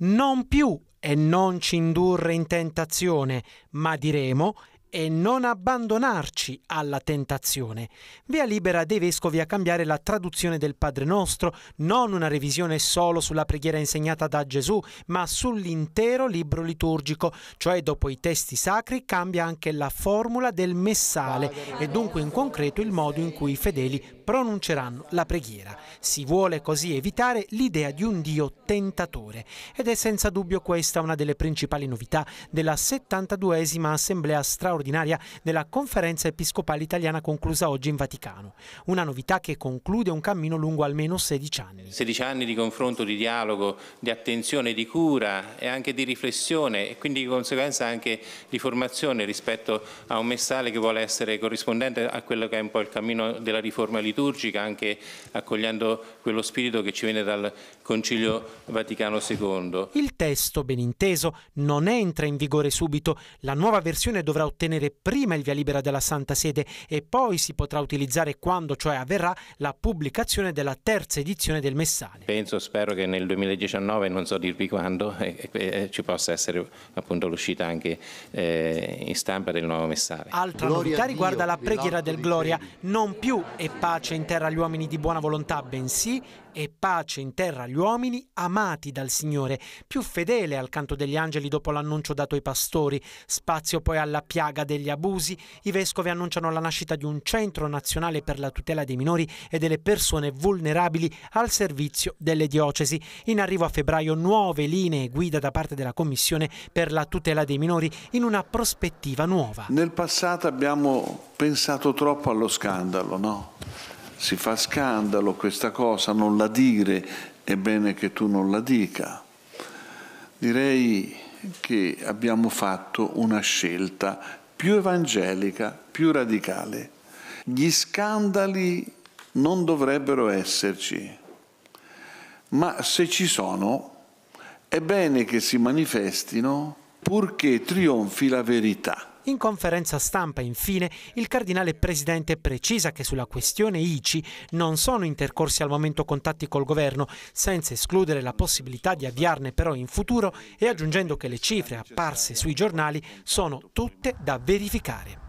non più e non ci indurre in tentazione, ma diremo e non abbandonarci alla tentazione. Via libera dei vescovi a cambiare la traduzione del Padre nostro, non una revisione solo sulla preghiera insegnata da Gesù, ma sull'intero libro liturgico, cioè dopo i testi sacri cambia anche la formula del messale e dunque in concreto il modo in cui i fedeli pronunceranno la preghiera. Si vuole così evitare l'idea di un Dio tentatore ed è senza dubbio questa una delle principali novità della 72esima assemblea straordinaria straordinaria della Conferenza Episcopale Italiana conclusa oggi in Vaticano. Una novità che conclude un cammino lungo almeno 16 anni. 16 anni di confronto, di dialogo, di attenzione, di cura e anche di riflessione e quindi di conseguenza anche di formazione rispetto a un messale che vuole essere corrispondente a quello che è un po' il cammino della riforma liturgica, anche accogliendo quello spirito che ci viene dal Concilio Vaticano II. Il testo, ben inteso, non entra in vigore subito. La nuova versione dovrà ottenere ottenere prima il via libera della Santa Sede e poi si potrà utilizzare quando cioè avverrà la pubblicazione della terza edizione del Messale. Penso, spero che nel 2019, non so dirvi quando, eh, eh, ci possa essere appunto l'uscita anche eh, in stampa del nuovo Messale. Altra Gloria novità riguarda Dio, la preghiera del Gloria, non più e pace in terra agli uomini di buona volontà, bensì e pace in terra agli uomini amati dal Signore, più fedele al canto degli angeli dopo l'annuncio dato ai pastori, spazio poi alla piaga piaga degli abusi, i vescovi annunciano la nascita di un centro nazionale per la tutela dei minori e delle persone vulnerabili al servizio delle diocesi. In arrivo a febbraio nuove linee guida da parte della Commissione per la tutela dei minori in una prospettiva nuova. Nel passato abbiamo pensato troppo allo scandalo, no? Si fa scandalo questa cosa, non la dire, è bene che tu non la dica. Direi che abbiamo fatto una scelta più evangelica, più radicale. Gli scandali non dovrebbero esserci, ma se ci sono, è bene che si manifestino purché trionfi la verità. In conferenza stampa, infine, il cardinale presidente precisa che sulla questione ICI non sono intercorsi al momento contatti col governo, senza escludere la possibilità di avviarne però in futuro e aggiungendo che le cifre apparse sui giornali sono tutte da verificare.